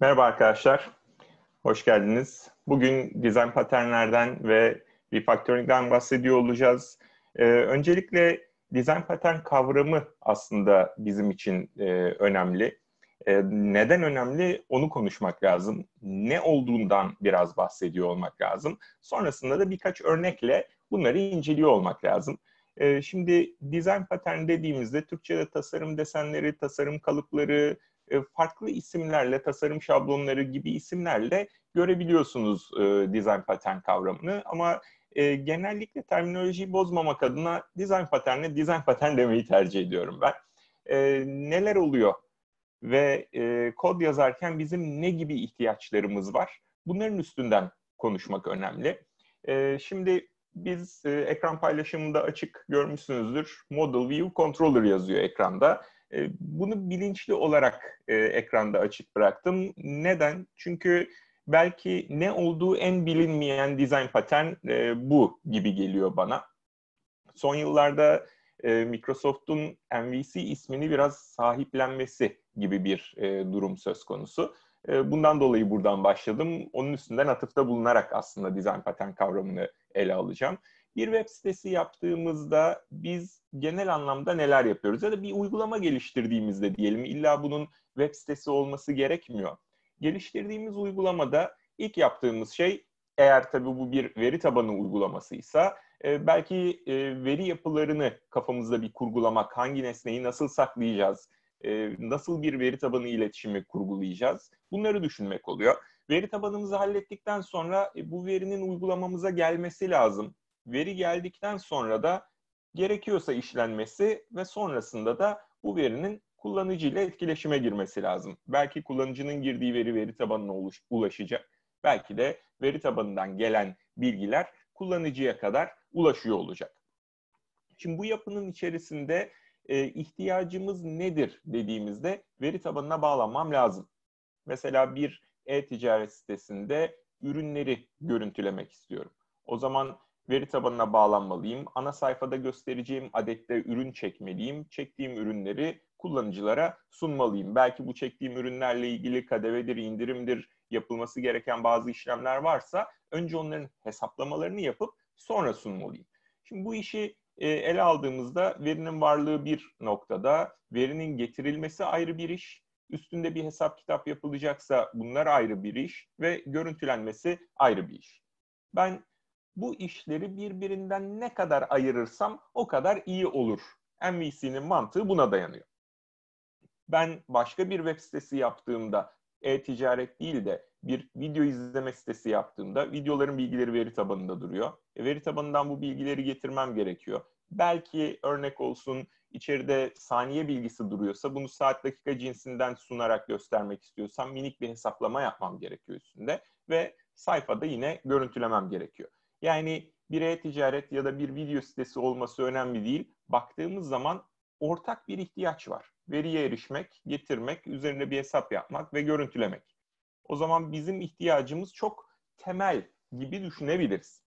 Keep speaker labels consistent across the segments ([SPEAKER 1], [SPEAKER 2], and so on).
[SPEAKER 1] Merhaba arkadaşlar, hoş geldiniz. Bugün dizayn paternlerden ve refactoring'den bahsediyor olacağız. Ee, öncelikle dizayn patern kavramı aslında bizim için e, önemli. E, neden önemli onu konuşmak lazım. Ne olduğundan biraz bahsediyor olmak lazım. Sonrasında da birkaç örnekle bunları inceliyor olmak lazım. E, şimdi dizayn patern dediğimizde Türkçe'de tasarım desenleri, tasarım kalıpları, e, farklı isimlerle, tasarım şablonları gibi isimlerle görebiliyorsunuz e, design pattern kavramını. Ama e, genellikle terminolojiyi bozmamak adına design pattern'e design pattern demeyi tercih ediyorum ben. E, neler oluyor ve e, kod yazarken bizim ne gibi ihtiyaçlarımız var? Bunların üstünden konuşmak önemli. E, şimdi biz e, ekran paylaşımında açık görmüşsünüzdür. Model View Controller yazıyor ekranda. E, bunu bilinçli olarak e, ekranda açık bıraktım. Neden? Çünkü belki ne olduğu en bilinmeyen dizayn patern e, bu gibi geliyor bana. Son yıllarda Microsoft'un MVC ismini biraz sahiplenmesi gibi bir durum söz konusu. Bundan dolayı buradan başladım. Onun üstünden atıfta bulunarak aslında dizayn patern kavramını ele alacağım. Bir web sitesi yaptığımızda biz genel anlamda neler yapıyoruz? Ya da bir uygulama geliştirdiğimizde diyelim illa bunun web sitesi olması gerekmiyor. Geliştirdiğimiz uygulamada ilk yaptığımız şey eğer tabii bu bir veri tabanı uygulamasıysa e, belki e, veri yapılarını kafamızda bir kurgulamak, hangi nesneyi nasıl saklayacağız, e, nasıl bir veri tabanı iletişimi kurgulayacağız bunları düşünmek oluyor. Veri tabanımızı hallettikten sonra bu verinin uygulamamıza gelmesi lazım. Veri geldikten sonra da gerekiyorsa işlenmesi ve sonrasında da bu verinin kullanıcı ile etkileşime girmesi lazım. Belki kullanıcının girdiği veri veri tabanına ulaşacak. Belki de veri tabanından gelen bilgiler kullanıcıya kadar ulaşıyor olacak. Şimdi bu yapının içerisinde e, ihtiyacımız nedir dediğimizde veri tabanına bağlanmam lazım. Mesela bir e-ticaret sitesinde ürünleri görüntülemek istiyorum. O zaman Veri tabanına bağlanmalıyım. Ana sayfada göstereceğim adette ürün çekmeliyim. Çektiğim ürünleri kullanıcılara sunmalıyım. Belki bu çektiğim ürünlerle ilgili kadevedir, indirimdir, yapılması gereken bazı işlemler varsa önce onların hesaplamalarını yapıp sonra sunmalıyım. Şimdi bu işi e, ele aldığımızda verinin varlığı bir noktada, verinin getirilmesi ayrı bir iş, üstünde bir hesap kitap yapılacaksa bunlar ayrı bir iş ve görüntülenmesi ayrı bir iş. Ben bu işleri birbirinden ne kadar ayırırsam o kadar iyi olur. MVC'nin mantığı buna dayanıyor. Ben başka bir web sitesi yaptığımda e-ticaret değil de bir video izleme sitesi yaptığımda videoların bilgileri veri tabanında duruyor. E, veri tabanından bu bilgileri getirmem gerekiyor. Belki örnek olsun içeride saniye bilgisi duruyorsa bunu saat dakika cinsinden sunarak göstermek istiyorsam minik bir hesaplama yapmam gerekiyor üstünde ve sayfada yine görüntülemem gerekiyor. Yani bir e-ticaret ya da bir video sitesi olması önemli değil. Baktığımız zaman ortak bir ihtiyaç var. Veriye erişmek, getirmek, üzerine bir hesap yapmak ve görüntülemek. O zaman bizim ihtiyacımız çok temel gibi düşünebiliriz.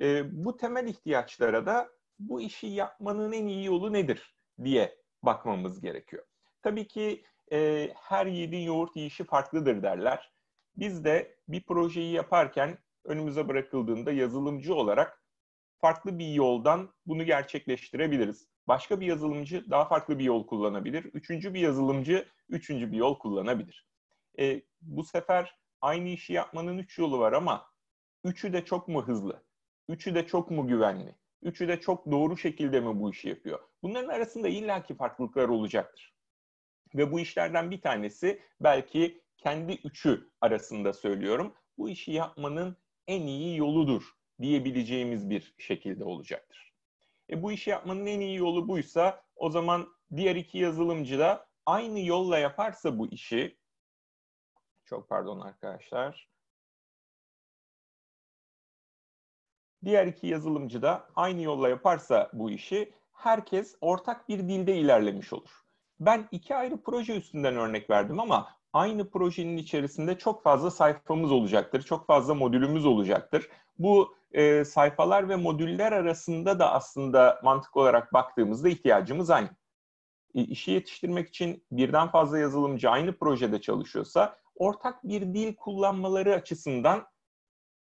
[SPEAKER 1] E, bu temel ihtiyaçlara da bu işi yapmanın en iyi yolu nedir diye bakmamız gerekiyor. Tabii ki e, her yediğin yoğurt yiyişi farklıdır derler. Biz de bir projeyi yaparken önümüze bırakıldığında yazılımcı olarak farklı bir yoldan bunu gerçekleştirebiliriz. Başka bir yazılımcı daha farklı bir yol kullanabilir. Üçüncü bir yazılımcı üçüncü bir yol kullanabilir. E, bu sefer aynı işi yapmanın üç yolu var ama üçü de çok mu hızlı? Üçü de çok mu güvenli? Üçü de çok doğru şekilde mi bu işi yapıyor? Bunların arasında illaki farklılıklar olacaktır. Ve bu işlerden bir tanesi belki kendi üçü arasında söylüyorum. Bu işi yapmanın en iyi yoludur diyebileceğimiz bir şekilde olacaktır. E bu işi yapmanın en iyi yolu buysa o zaman diğer iki yazılımcı da aynı yolla yaparsa bu işi çok pardon arkadaşlar. Diğer iki yazılımcı da aynı yolla yaparsa bu işi herkes ortak bir dilde ilerlemiş olur. Ben iki ayrı proje üstünden örnek verdim ama aynı projenin içerisinde çok fazla sayfamız olacaktır, çok fazla modülümüz olacaktır. Bu e, sayfalar ve modüller arasında da aslında mantık olarak baktığımızda ihtiyacımız aynı. E, işi yetiştirmek için birden fazla yazılımcı aynı projede çalışıyorsa ortak bir dil kullanmaları açısından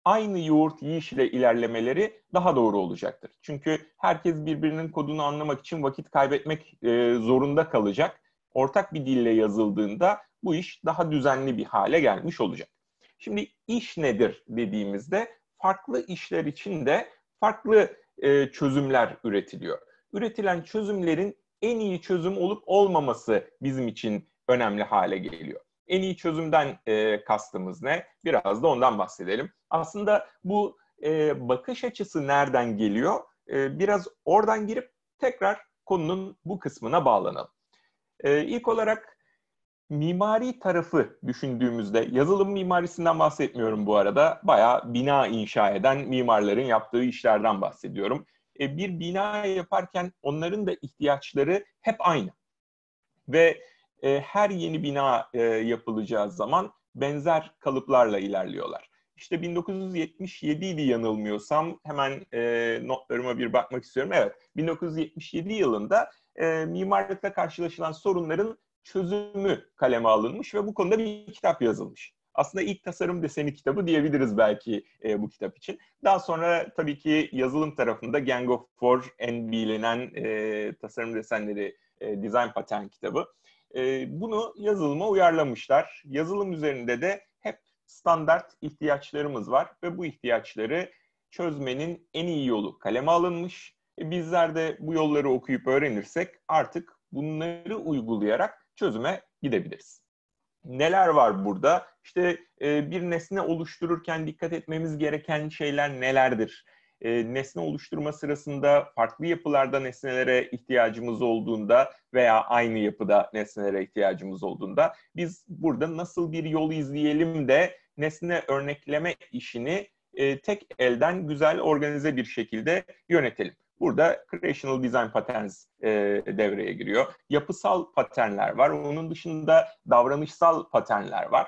[SPEAKER 1] aynı yoğurt yiyiş ile ilerlemeleri daha doğru olacaktır. Çünkü herkes birbirinin kodunu anlamak için vakit kaybetmek e, zorunda kalacak. Ortak bir dille yazıldığında bu iş daha düzenli bir hale gelmiş olacak. Şimdi iş nedir dediğimizde farklı işler için de farklı e, çözümler üretiliyor. Üretilen çözümlerin en iyi çözüm olup olmaması bizim için önemli hale geliyor. En iyi çözümden e, kastımız ne? Biraz da ondan bahsedelim. Aslında bu e, bakış açısı nereden geliyor? E, biraz oradan girip tekrar konunun bu kısmına bağlanalım. E, ilk olarak mimari tarafı düşündüğümüzde, yazılım mimarisinden bahsetmiyorum bu arada, bayağı bina inşa eden mimarların yaptığı işlerden bahsediyorum. E, bir bina yaparken onların da ihtiyaçları hep aynı. Ve e, her yeni bina e, yapılacağı zaman benzer kalıplarla ilerliyorlar. İşte 1977 idi yanılmıyorsam, hemen e, notlarıma bir bakmak istiyorum. Evet, 1977 yılında e, mimarlıkla karşılaşılan sorunların çözümü kaleme alınmış ve bu konuda bir kitap yazılmış. Aslında ilk tasarım deseni kitabı diyebiliriz belki e, bu kitap için. Daha sonra tabii ki yazılım tarafında Gang of Four en bilinen e, tasarım desenleri e, Design patent kitabı. E, bunu yazılıma uyarlamışlar. Yazılım üzerinde de hep standart ihtiyaçlarımız var ve bu ihtiyaçları çözmenin en iyi yolu kaleme alınmış. E, bizler de bu yolları okuyup öğrenirsek artık bunları uygulayarak çözüme gidebiliriz. Neler var burada? İşte e, bir nesne oluştururken dikkat etmemiz gereken şeyler nelerdir? E, nesne oluşturma sırasında farklı yapılarda nesnelere ihtiyacımız olduğunda veya aynı yapıda nesnelere ihtiyacımız olduğunda biz burada nasıl bir yol izleyelim de nesne örnekleme işini e, tek elden güzel organize bir şekilde yönetelim. Burada Creational Design Patterns e, devreye giriyor. Yapısal paternler var. Onun dışında davranışsal paternler var.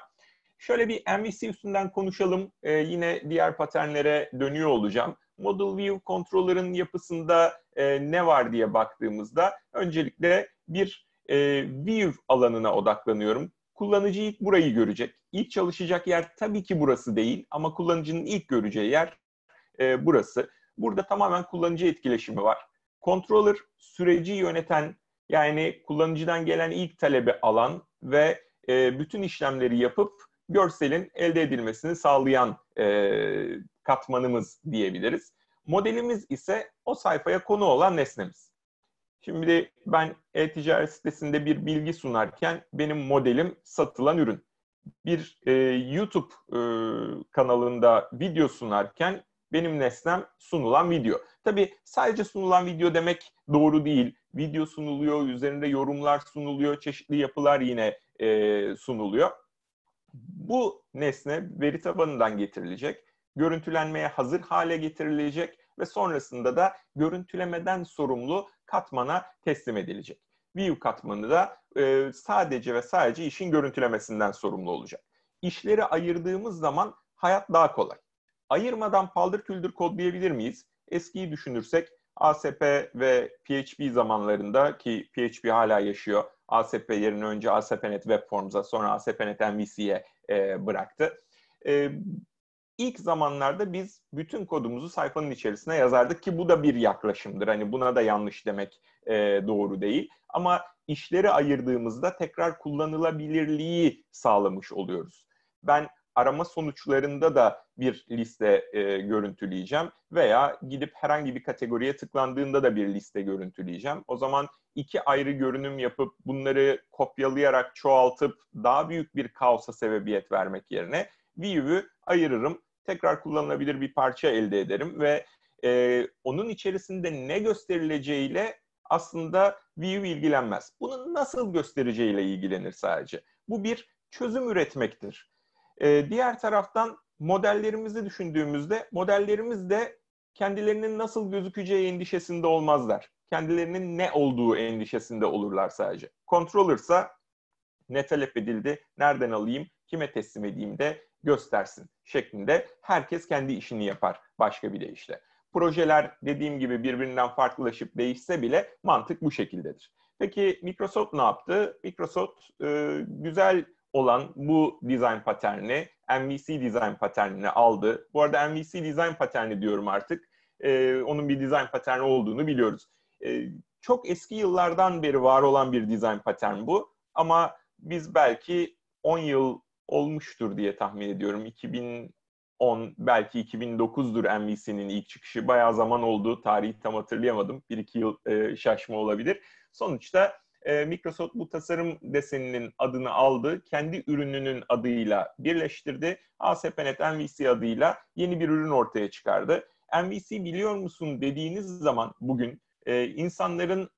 [SPEAKER 1] Şöyle bir MVC üstünden konuşalım. E, yine diğer paternlere dönüyor olacağım. Model View Controller'ın yapısında e, ne var diye baktığımızda öncelikle bir e, view alanına odaklanıyorum. Kullanıcı ilk burayı görecek. İlk çalışacak yer tabii ki burası değil ama kullanıcının ilk göreceği yer e, burası. Burada tamamen kullanıcı etkileşimi var. Controller süreci yöneten yani kullanıcıdan gelen ilk talebi alan ve e, bütün işlemleri yapıp görselin elde edilmesini sağlayan e, katmanımız diyebiliriz. Modelimiz ise o sayfaya konu olan nesnemiz. Şimdi ben e-ticaret sitesinde bir bilgi sunarken benim modelim satılan ürün. Bir e, YouTube e, kanalında video sunarken benim nesnem sunulan video. Tabi sadece sunulan video demek doğru değil. Video sunuluyor, üzerinde yorumlar sunuluyor, çeşitli yapılar yine e, sunuluyor. Bu nesne veri tabanından getirilecek, görüntülenmeye hazır hale getirilecek ve sonrasında da görüntülemeden sorumlu katmana teslim edilecek. View katmanı da e, sadece ve sadece işin görüntülemesinden sorumlu olacak. İşleri ayırdığımız zaman hayat daha kolay ayırmadan paldır küldür kodlayabilir miyiz? Eskiyi düşünürsek ASP ve PHP zamanlarında ki PHP hala yaşıyor. ASP yerine önce ASP.NET Web Forms'a sonra ASP.NET MVC'ye e, bıraktı. E, ilk zamanlarda biz bütün kodumuzu sayfanın içerisine yazardık ki bu da bir yaklaşımdır. Hani buna da yanlış demek e, doğru değil. Ama işleri ayırdığımızda tekrar kullanılabilirliği sağlamış oluyoruz. Ben arama sonuçlarında da bir liste e, görüntüleyeceğim veya gidip herhangi bir kategoriye tıklandığında da bir liste görüntüleyeceğim. O zaman iki ayrı görünüm yapıp bunları kopyalayarak çoğaltıp daha büyük bir kaosa sebebiyet vermek yerine view'ü ayırırım. Tekrar kullanılabilir bir parça elde ederim ve e, onun içerisinde ne gösterileceğiyle aslında view ilgilenmez. Bunun nasıl göstereceğiyle ilgilenir sadece. Bu bir çözüm üretmektir. E, diğer taraftan modellerimizi düşündüğümüzde modellerimiz de kendilerinin nasıl gözükeceği endişesinde olmazlar. Kendilerinin ne olduğu endişesinde olurlar sadece. Controller'sa ne talep edildi, nereden alayım, kime teslim edeyim de göstersin şeklinde herkes kendi işini yapar başka bir deyişle. Projeler dediğim gibi birbirinden farklılaşıp değişse bile mantık bu şekildedir. Peki Microsoft ne yaptı? Microsoft e, güzel olan bu design paterni MVC design paternini aldı. Bu arada MVC design paterni diyorum artık. E, onun bir design paterni olduğunu biliyoruz. E, çok eski yıllardan beri var olan bir design patern bu. Ama biz belki 10 yıl olmuştur diye tahmin ediyorum. 2010 belki 2009'dur MVC'nin ilk çıkışı. Bayağı zaman oldu. Tarihi tam hatırlayamadım. 1-2 yıl e, şaşma olabilir. Sonuçta e, Microsoft bu tasarım deseninin adını aldı. Kendi ürününün adıyla birleştirdi. ASP.NET MVC adıyla yeni bir ürün ortaya çıkardı. MVC biliyor musun dediğiniz zaman bugün e, insanların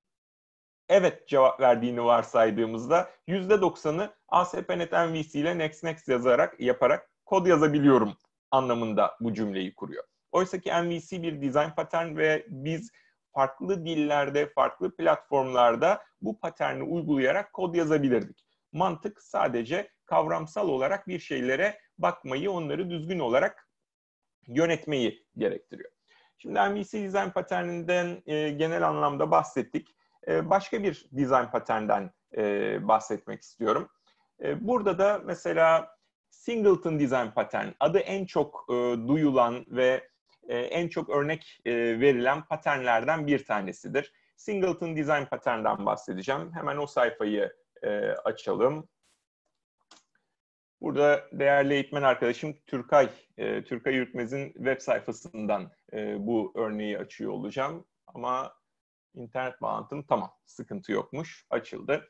[SPEAKER 1] evet cevap verdiğini varsaydığımızda %90'ı ASP.NET MVC ile Next Next yazarak yaparak kod yazabiliyorum anlamında bu cümleyi kuruyor. Oysa ki MVC bir design pattern ve biz farklı dillerde, farklı platformlarda bu paterni uygulayarak kod yazabilirdik. Mantık sadece kavramsal olarak bir şeylere bakmayı, onları düzgün olarak yönetmeyi gerektiriyor. Şimdi MVC Design Pattern'inden e, genel anlamda bahsettik. E, başka bir design pattern'den e, bahsetmek istiyorum. E, burada da mesela Singleton Design Pattern adı en çok e, duyulan ve e, en çok örnek e, verilen paternlerden bir tanesidir. Singleton Design Pattern'dan bahsedeceğim. Hemen o sayfayı e, açalım. Burada değerli eğitmen arkadaşım Türkay, Türkay Yürütmez'in web sayfasından bu örneği açıyor olacağım. Ama internet bağlantım tamam, sıkıntı yokmuş, açıldı.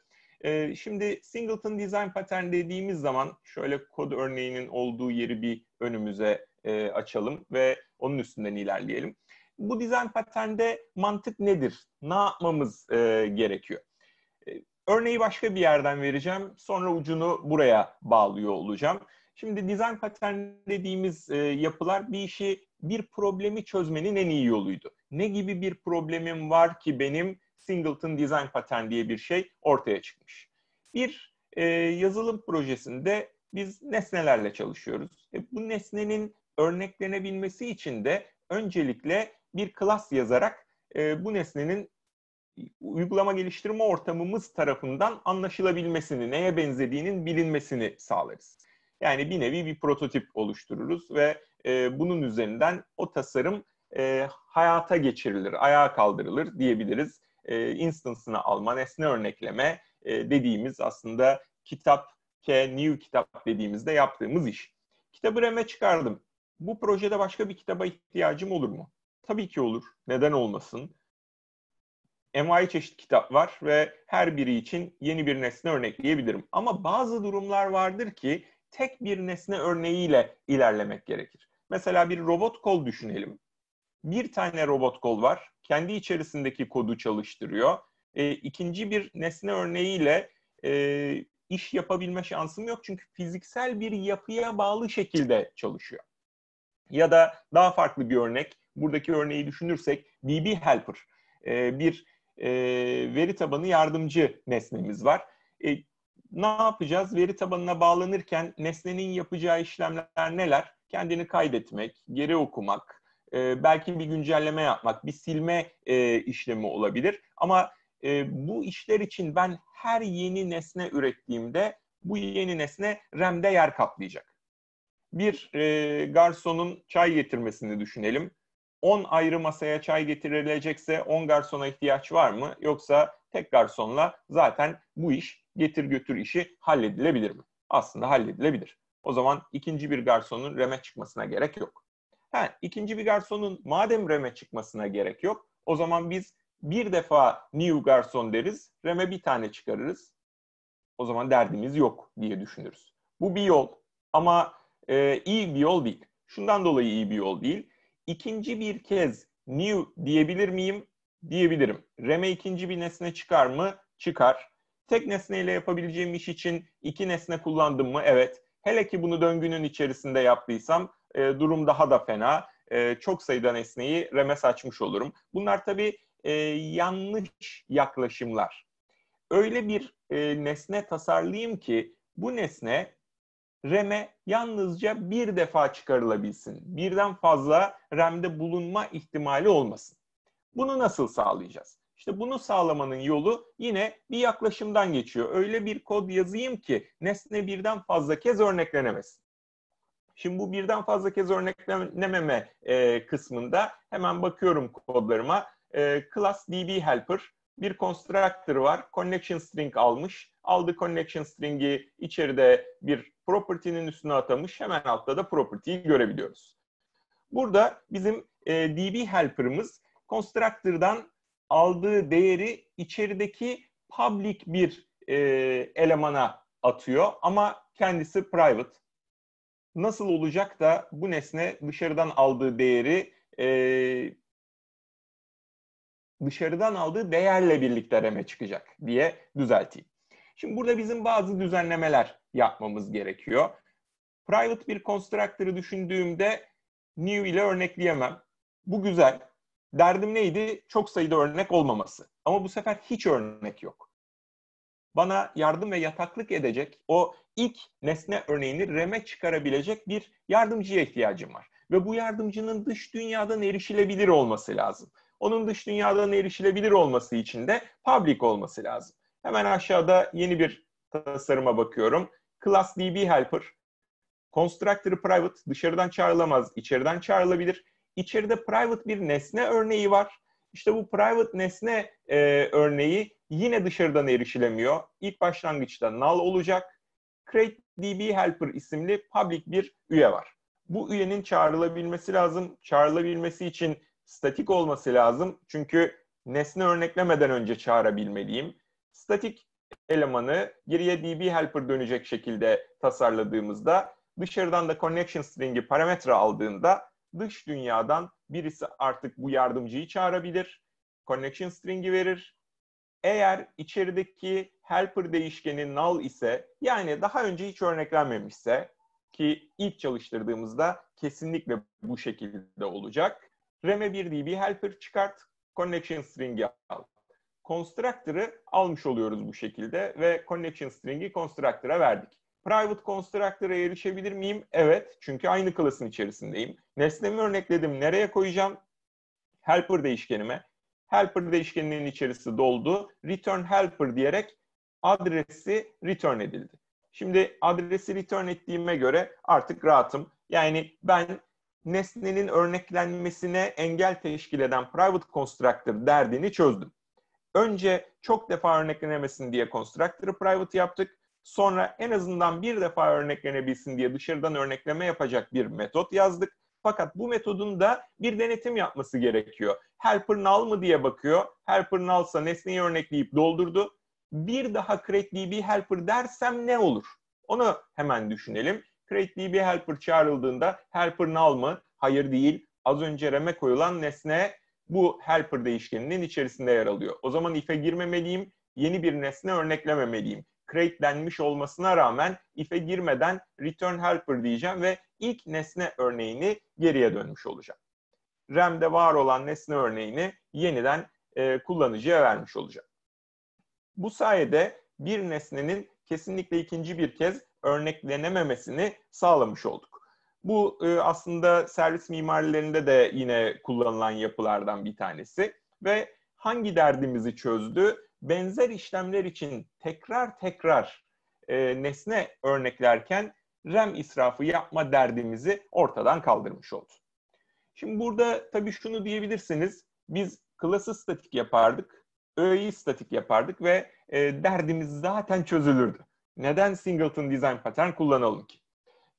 [SPEAKER 1] Şimdi Singleton Design Pattern dediğimiz zaman şöyle kod örneğinin olduğu yeri bir önümüze açalım ve onun üstünden ilerleyelim. Bu dizayn paternde mantık nedir? Ne yapmamız e, gerekiyor? E, örneği başka bir yerden vereceğim. Sonra ucunu buraya bağlıyor olacağım. Şimdi dizayn patern dediğimiz e, yapılar bir işi, bir problemi çözmenin en iyi yoluydu. Ne gibi bir problemim var ki benim Singleton dizayn patern diye bir şey ortaya çıkmış. Bir e, yazılım projesinde biz nesnelerle çalışıyoruz. E, bu nesnenin örneklenebilmesi için de öncelikle bir klas yazarak e, bu nesnenin uygulama geliştirme ortamımız tarafından anlaşılabilmesini, neye benzediğinin bilinmesini sağlarız. Yani bir nevi bir prototip oluştururuz ve e, bunun üzerinden o tasarım e, hayata geçirilir, ayağa kaldırılır diyebiliriz. E, instance'ını alma, nesne örnekleme e, dediğimiz aslında kitap, K, new kitap dediğimizde yaptığımız iş. Kitabı reme çıkardım bu projede başka bir kitaba ihtiyacım olur mu? Tabii ki olur. Neden olmasın? envai çeşit kitap var ve her biri için yeni bir nesne örnekleyebilirim. Ama bazı durumlar vardır ki tek bir nesne örneğiyle ilerlemek gerekir. Mesela bir robot kol düşünelim. Bir tane robot kol var. Kendi içerisindeki kodu çalıştırıyor. E, ikinci bir nesne örneğiyle e, iş yapabilme şansım yok. Çünkü fiziksel bir yapıya bağlı şekilde çalışıyor. Ya da daha farklı bir örnek, buradaki örneği düşünürsek DB Helper e, bir e, veri tabanı yardımcı nesnemiz var. E, ne yapacağız? Veri tabanına bağlanırken nesnenin yapacağı işlemler neler? Kendini kaydetmek, geri okumak, e, belki bir güncelleme yapmak, bir silme e, işlemi olabilir. Ama e, bu işler için ben her yeni nesne ürettiğimde bu yeni nesne RAM'de yer kaplayacak bir e, garsonun çay getirmesini düşünelim. 10 ayrı masaya çay getirilecekse 10 garsona ihtiyaç var mı? Yoksa tek garsonla zaten bu iş getir götür işi halledilebilir mi? Aslında halledilebilir. O zaman ikinci bir garsonun reme çıkmasına gerek yok. Ha, ikinci bir garsonun madem reme çıkmasına gerek yok, o zaman biz bir defa new garson deriz, reme bir tane çıkarırız. O zaman derdimiz yok diye düşünürüz. Bu bir yol ama e, iyi bir yol değil. Şundan dolayı iyi bir yol değil. İkinci bir kez new diyebilir miyim? Diyebilirim. Reme ikinci bir nesne çıkar mı? Çıkar. Tek nesneyle yapabileceğim iş için iki nesne kullandım mı? Evet. Hele ki bunu döngünün içerisinde yaptıysam e, durum daha da fena. E, çok sayıda nesneyi reme saçmış olurum. Bunlar tabii e, yanlış yaklaşımlar. Öyle bir e, nesne tasarlayayım ki bu nesne REM'e yalnızca bir defa çıkarılabilsin. Birden fazla REM'de bulunma ihtimali olmasın. Bunu nasıl sağlayacağız? İşte bunu sağlamanın yolu yine bir yaklaşımdan geçiyor. Öyle bir kod yazayım ki nesne birden fazla kez örneklenemesin. Şimdi bu birden fazla kez örneklenememe e, kısmında hemen bakıyorum kodlarıma. E, class db helper bir constructor var. Connection string almış. Aldı connection string'i içeride bir property'nin üstüne atamış. Hemen altta da property'yi görebiliyoruz. Burada bizim e, DB helper'ımız constructor'dan aldığı değeri içerideki public bir e, elemana atıyor ama kendisi private. Nasıl olacak da bu nesne dışarıdan aldığı değeri e, dışarıdan aldığı değerle birlikte reme çıkacak diye düzelteyim. Şimdi burada bizim bazı düzenlemeler yapmamız gerekiyor. Private bir constructor'ı düşündüğümde new ile örnekleyemem. Bu güzel. Derdim neydi? Çok sayıda örnek olmaması. Ama bu sefer hiç örnek yok. Bana yardım ve yataklık edecek o ilk nesne örneğini reme çıkarabilecek bir yardımcıya ihtiyacım var. Ve bu yardımcının dış dünyadan erişilebilir olması lazım. Onun dış dünyadan erişilebilir olması için de public olması lazım. Hemen aşağıda yeni bir tasarıma bakıyorum. Class DB Helper. Constructor private dışarıdan çağrılamaz, içeriden çağrılabilir. İçeride private bir nesne örneği var. İşte bu private nesne e, örneği yine dışarıdan erişilemiyor. İlk başlangıçta null olacak. Create DB Helper isimli public bir üye var. Bu üyenin çağrılabilmesi lazım. Çağrılabilmesi için Statik olması lazım çünkü nesne örneklemeden önce çağırabilmeliyim. Statik elemanı geriye DB helper dönecek şekilde tasarladığımızda dışarıdan da connection string'i parametre aldığında dış dünyadan birisi artık bu yardımcıyı çağırabilir. Connection string'i verir. Eğer içerideki helper değişkeni null ise yani daha önce hiç örneklenmemişse ki ilk çalıştırdığımızda kesinlikle bu şekilde olacak. Reme 1 DB helper çıkart, connection string'i al. Constructor'ı almış oluyoruz bu şekilde ve connection string'i constructor'a verdik. Private constructor'a erişebilir miyim? Evet, çünkü aynı klasın içerisindeyim. Nesnemi örnekledim. Nereye koyacağım? Helper değişkenime. Helper değişkeninin içerisi doldu. Return helper diyerek adresi return edildi. Şimdi adresi return ettiğime göre artık rahatım. Yani ben nesnenin örneklenmesine engel teşkil eden private constructor derdini çözdüm. Önce çok defa örneklenemesin diye constructor'ı private yaptık. Sonra en azından bir defa örneklenebilsin diye dışarıdan örnekleme yapacak bir metot yazdık. Fakat bu metodun da bir denetim yapması gerekiyor. Helper null mı diye bakıyor. Helper nullsa nesneyi örnekleyip doldurdu. Bir daha create db helper dersem ne olur? Onu hemen düşünelim. Create DB helper çağrıldığında helper null mı? Hayır değil. Az önce reme koyulan nesne bu helper değişkeninin içerisinde yer alıyor. O zaman if'e girmemeliyim, yeni bir nesne örneklememeliyim. Create denmiş olmasına rağmen if'e girmeden return helper diyeceğim ve ilk nesne örneğini geriye dönmüş olacağım. RAM'de var olan nesne örneğini yeniden e, kullanıcıya vermiş olacağım. Bu sayede bir nesnenin kesinlikle ikinci bir kez örneklenememesini sağlamış olduk. Bu e, aslında servis mimarilerinde de yine kullanılan yapılardan bir tanesi ve hangi derdimizi çözdü? Benzer işlemler için tekrar tekrar e, nesne örneklerken RAM israfı yapma derdimizi ortadan kaldırmış oldu. Şimdi burada tabii şunu diyebilirsiniz. Biz klası statik yapardık, öğeyi statik yapardık ve e, derdimiz zaten çözülürdü neden singleton design pattern kullanalım ki?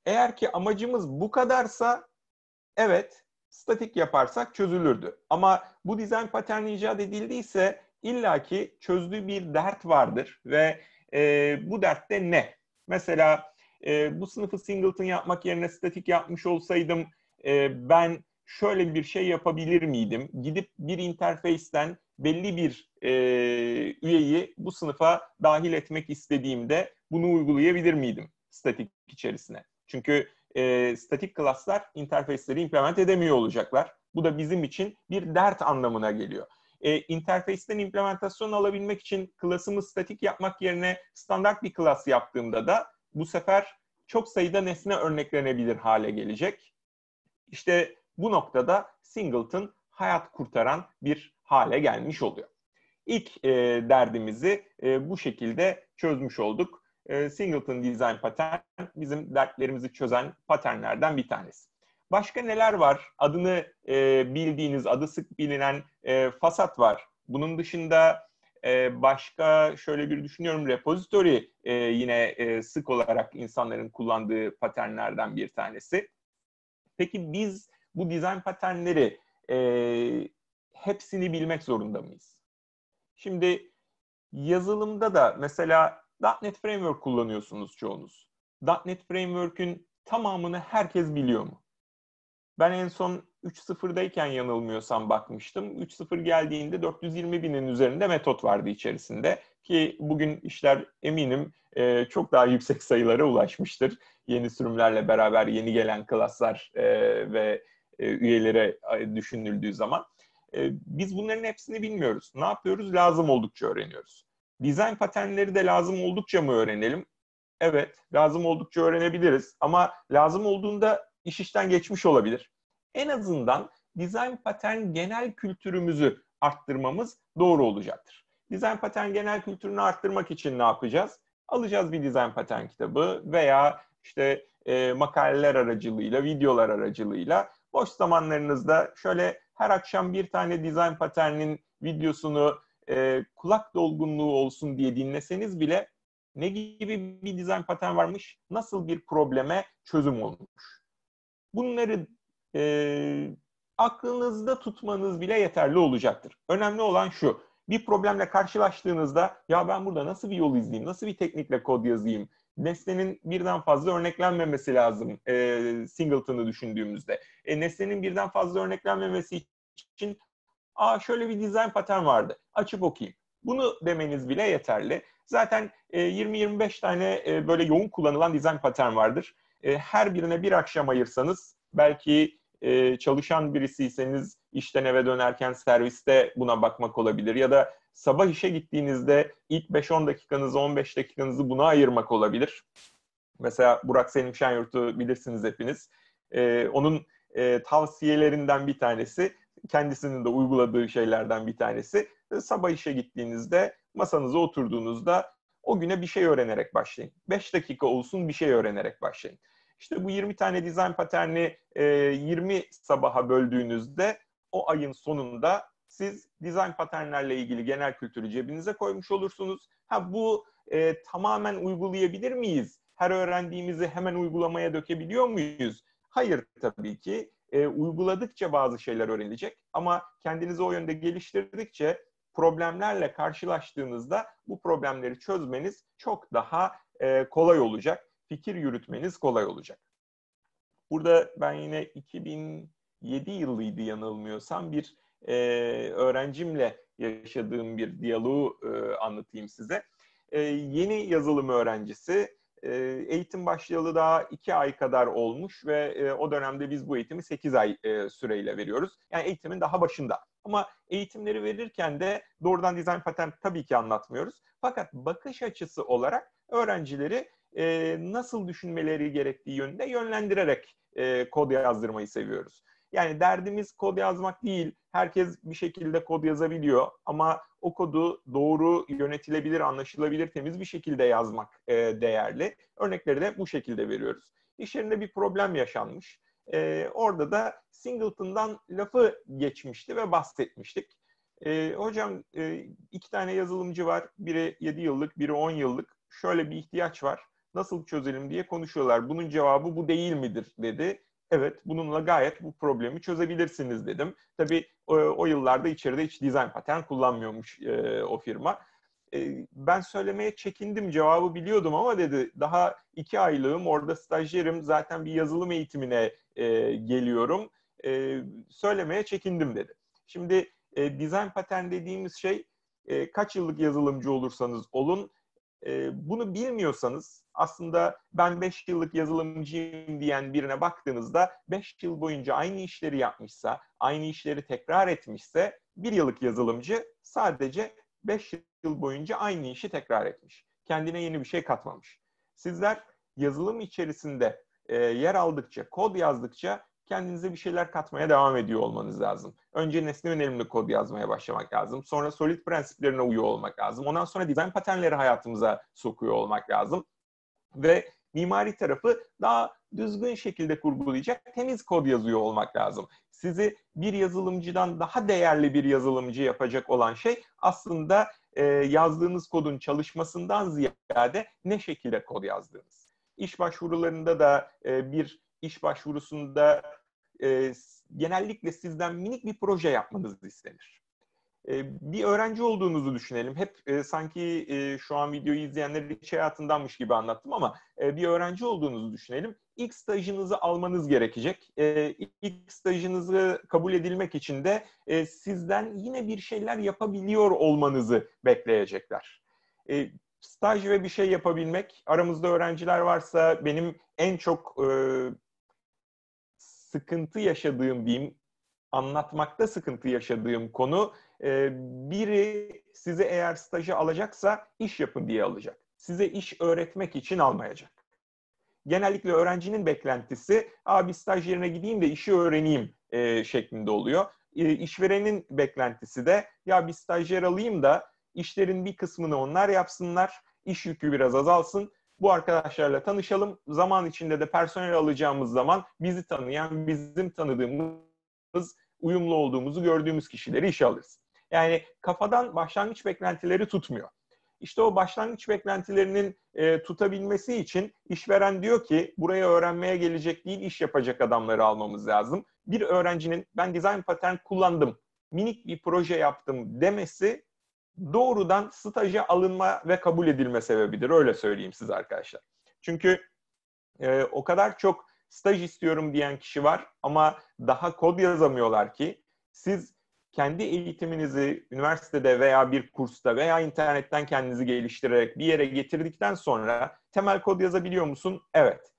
[SPEAKER 1] Eğer ki amacımız bu kadarsa evet statik yaparsak çözülürdü. Ama bu dizayn paterni icat edildiyse illaki çözdüğü bir dert vardır ve e, bu dertte ne? Mesela e, bu sınıfı singleton yapmak yerine statik yapmış olsaydım e, ben şöyle bir şey yapabilir miydim? Gidip bir interfeysten belli bir e, üyeyi bu sınıfa dahil etmek istediğimde bunu uygulayabilir miydim statik içerisine? Çünkü e, statik klaslar interface'leri implement edemiyor olacaklar. Bu da bizim için bir dert anlamına geliyor. E, interface'ten implementasyon alabilmek için klasımı statik yapmak yerine standart bir klas yaptığımda da bu sefer çok sayıda nesne örneklenebilir hale gelecek. İşte bu noktada singleton hayat kurtaran bir hale gelmiş oluyor. İlk e, derdimizi e, bu şekilde çözmüş olduk. Ee, Singleton Design Pattern bizim dertlerimizi çözen paternlerden bir tanesi. Başka neler var? Adını e, bildiğiniz, adı sık bilinen e, Fasat var. Bunun dışında e, başka şöyle bir düşünüyorum repository e, yine e, sık olarak insanların kullandığı paternlerden bir tanesi. Peki biz bu dizayn paternleri e, hepsini bilmek zorunda mıyız? Şimdi yazılımda da mesela .NET Framework kullanıyorsunuz çoğunuz. .NET Framework'ün tamamını herkes biliyor mu? Ben en son 3.0'dayken yanılmıyorsam bakmıştım. 3.0 geldiğinde 420 binin üzerinde metot vardı içerisinde. Ki bugün işler eminim e, çok daha yüksek sayılara ulaşmıştır. Yeni sürümlerle beraber yeni gelen klaslar e, ve e, üyelere düşünüldüğü zaman. Biz bunların hepsini bilmiyoruz. Ne yapıyoruz? Lazım oldukça öğreniyoruz. Dizayn patenleri de lazım oldukça mı öğrenelim? Evet, lazım oldukça öğrenebiliriz ama lazım olduğunda iş işten geçmiş olabilir. En azından dizayn patern genel kültürümüzü arttırmamız doğru olacaktır. Dizayn patern genel kültürünü arttırmak için ne yapacağız? Alacağız bir dizayn patern kitabı veya işte e, makaleler aracılığıyla, videolar aracılığıyla boş zamanlarınızda şöyle her akşam bir tane dizayn paternin videosunu e, kulak dolgunluğu olsun diye dinleseniz bile ne gibi bir dizayn patern varmış, nasıl bir probleme çözüm olmuş. Bunları e, aklınızda tutmanız bile yeterli olacaktır. Önemli olan şu, bir problemle karşılaştığınızda ya ben burada nasıl bir yol izleyeyim, nasıl bir teknikle kod yazayım, nesnenin birden fazla örneklenmemesi lazım e, Singleton'ı düşündüğümüzde. E, nesnenin birden fazla örneklenmemesi için aa şöyle bir dizayn patern vardı açıp okuyayım. Bunu demeniz bile yeterli. Zaten 20-25 e, tane e, böyle yoğun kullanılan dizayn patern vardır. E, her birine bir akşam ayırsanız belki çalışan birisiyseniz işten eve dönerken serviste buna bakmak olabilir ya da sabah işe gittiğinizde ilk 5-10 dakikanızı 15 dakikanızı buna ayırmak olabilir. Mesela Burak Selim Şenyurt'u bilirsiniz hepiniz. onun tavsiyelerinden bir tanesi, kendisinin de uyguladığı şeylerden bir tanesi e, sabah işe gittiğinizde, masanıza oturduğunuzda o güne bir şey öğrenerek başlayın. 5 dakika olsun bir şey öğrenerek başlayın. İşte bu 20 tane dizayn paterni 20 e, sabaha böldüğünüzde o ayın sonunda siz dizayn paternlerle ilgili genel kültürü cebinize koymuş olursunuz. Ha bu e, tamamen uygulayabilir miyiz? Her öğrendiğimizi hemen uygulamaya dökebiliyor muyuz? Hayır tabii ki. E, uyguladıkça bazı şeyler öğrenilecek ama kendinizi o yönde geliştirdikçe problemlerle karşılaştığınızda bu problemleri çözmeniz çok daha e, kolay olacak. Fikir yürütmeniz kolay olacak. Burada ben yine 2007 yılıydı yanılmıyorsam bir e, öğrencimle yaşadığım bir diyaloğu e, anlatayım size. E, yeni yazılım öğrencisi e, eğitim başlayalı daha iki ay kadar olmuş ve e, o dönemde biz bu eğitimi sekiz ay e, süreyle veriyoruz. Yani eğitimin daha başında ama eğitimleri verirken de doğrudan dizayn patent tabii ki anlatmıyoruz. Fakat bakış açısı olarak öğrencileri e, nasıl düşünmeleri gerektiği yönünde yönlendirerek e, kod yazdırmayı seviyoruz. Yani derdimiz kod yazmak değil. Herkes bir şekilde kod yazabiliyor ama o kodu doğru yönetilebilir, anlaşılabilir, temiz bir şekilde yazmak e, değerli. Örnekleri de bu şekilde veriyoruz. İş yerinde bir problem yaşanmış e, orada da Singleton'dan lafı geçmişti ve bahsetmiştik. E, hocam e, iki tane yazılımcı var. Biri 7 yıllık, biri 10 yıllık. Şöyle bir ihtiyaç var. Nasıl çözelim diye konuşuyorlar. Bunun cevabı bu değil midir dedi. Evet, bununla gayet bu problemi çözebilirsiniz dedim. Tabii o, e, o yıllarda içeride hiç dizayn pattern kullanmıyormuş e, o firma. E, ben söylemeye çekindim cevabı biliyordum ama dedi daha iki aylığım orada stajyerim zaten bir yazılım eğitimine e, geliyorum. E, söylemeye çekindim dedi. Şimdi e, design pattern dediğimiz şey e, kaç yıllık yazılımcı olursanız olun e, bunu bilmiyorsanız aslında ben beş yıllık yazılımcıyım diyen birine baktığınızda beş yıl boyunca aynı işleri yapmışsa, aynı işleri tekrar etmişse bir yıllık yazılımcı sadece 5 yıl boyunca aynı işi tekrar etmiş. Kendine yeni bir şey katmamış. Sizler yazılım içerisinde e, yer aldıkça, kod yazdıkça kendinize bir şeyler katmaya devam ediyor olmanız lazım. Önce nesne yönelimli kod yazmaya başlamak lazım. Sonra solid prensiplerine uyuyor olmak lazım. Ondan sonra dizayn paternleri hayatımıza sokuyor olmak lazım. Ve mimari tarafı daha düzgün şekilde kurgulayacak temiz kod yazıyor olmak lazım. Sizi bir yazılımcıdan daha değerli bir yazılımcı yapacak olan şey aslında e, yazdığınız kodun çalışmasından ziyade ne şekilde kod yazdığınız. İş başvurularında da e, bir iş başvurusunda e, genellikle sizden minik bir proje yapmanız istenir. Ee, bir öğrenci olduğunuzu düşünelim. Hep e, sanki e, şu an videoyu izleyenler iş hayatındanmış gibi anlattım ama e, bir öğrenci olduğunuzu düşünelim. İlk stajınızı almanız gerekecek. İlk stajınızı kabul edilmek için de sizden yine bir şeyler yapabiliyor olmanızı bekleyecekler. Staj ve bir şey yapabilmek, aramızda öğrenciler varsa benim en çok sıkıntı yaşadığım diyeyim, anlatmakta sıkıntı yaşadığım konu e, biri sizi eğer stajı alacaksa iş yapın diye alacak. Size iş öğretmek için almayacak. Genellikle öğrencinin beklentisi, abi staj yerine gideyim de işi öğreneyim e, şeklinde oluyor. E, işverenin beklentisi de, ya bir stajyer alayım da işlerin bir kısmını onlar yapsınlar, iş yükü biraz azalsın, bu arkadaşlarla tanışalım. Zaman içinde de personel alacağımız zaman bizi tanıyan, bizim tanıdığımız, uyumlu olduğumuzu gördüğümüz kişileri işe alırız. Yani kafadan başlangıç beklentileri tutmuyor. İşte o başlangıç beklentilerinin e, tutabilmesi için işveren diyor ki buraya öğrenmeye gelecek değil iş yapacak adamları almamız lazım. Bir öğrencinin ben design pattern kullandım, minik bir proje yaptım demesi doğrudan staja alınma ve kabul edilme sebebidir. Öyle söyleyeyim size arkadaşlar. Çünkü e, o kadar çok staj istiyorum diyen kişi var ama daha kod yazamıyorlar ki siz kendi eğitiminizi üniversitede veya bir kursta veya internetten kendinizi geliştirerek bir yere getirdikten sonra temel kod yazabiliyor musun? Evet.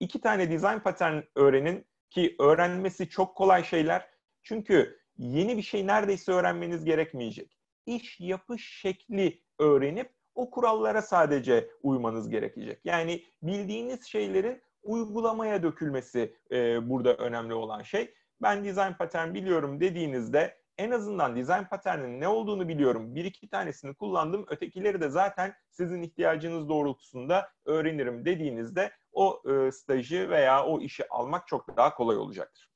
[SPEAKER 1] İki tane design pattern öğrenin ki öğrenmesi çok kolay şeyler. Çünkü yeni bir şey neredeyse öğrenmeniz gerekmeyecek. İş yapış şekli öğrenip o kurallara sadece uymanız gerekecek. Yani bildiğiniz şeylerin uygulamaya dökülmesi e, burada önemli olan şey. Ben design pattern biliyorum dediğinizde en azından dizayn paterninin ne olduğunu biliyorum. Bir iki tanesini kullandım. Ötekileri de zaten sizin ihtiyacınız doğrultusunda öğrenirim dediğinizde o e, stajı veya o işi almak çok daha kolay olacaktır.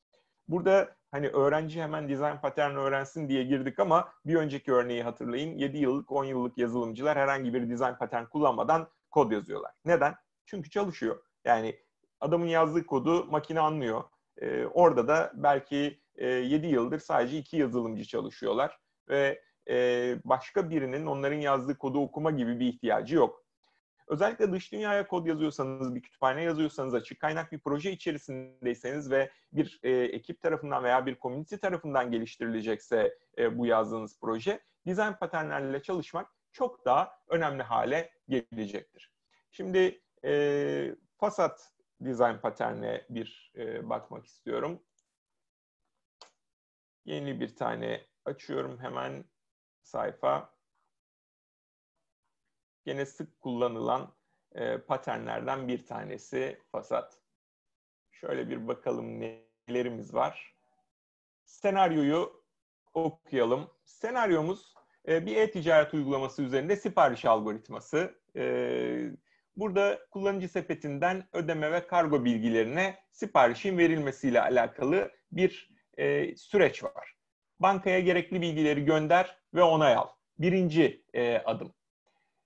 [SPEAKER 1] Burada hani öğrenci hemen dizayn pattern öğrensin diye girdik ama bir önceki örneği hatırlayın. 7 yıllık, 10 yıllık yazılımcılar herhangi bir dizayn patern kullanmadan kod yazıyorlar. Neden? Çünkü çalışıyor. Yani adamın yazdığı kodu makine anlıyor. E, orada da belki e, 7 yıldır sadece 2 yazılımcı çalışıyorlar ve e, başka birinin onların yazdığı kodu okuma gibi bir ihtiyacı yok. Özellikle dış dünyaya kod yazıyorsanız, bir kütüphane yazıyorsanız, açık kaynak bir proje içerisindeyseniz ve bir e, ekip tarafından veya bir komünite tarafından geliştirilecekse e, bu yazdığınız proje, dizayn paternlerle çalışmak çok daha önemli hale gelecektir. Şimdi e, Fasat design pattern'e bir e, bakmak istiyorum. Yeni bir tane açıyorum hemen sayfa. Gene sık kullanılan e, paternlerden bir tanesi fasat. Şöyle bir bakalım nelerimiz var. Senaryoyu okuyalım. Senaryomuz e, bir e-ticaret uygulaması üzerinde sipariş algoritması. E, Burada kullanıcı sepetinden ödeme ve kargo bilgilerine siparişin verilmesiyle alakalı bir e, süreç var. Bankaya gerekli bilgileri gönder ve onay al. Birinci e, adım.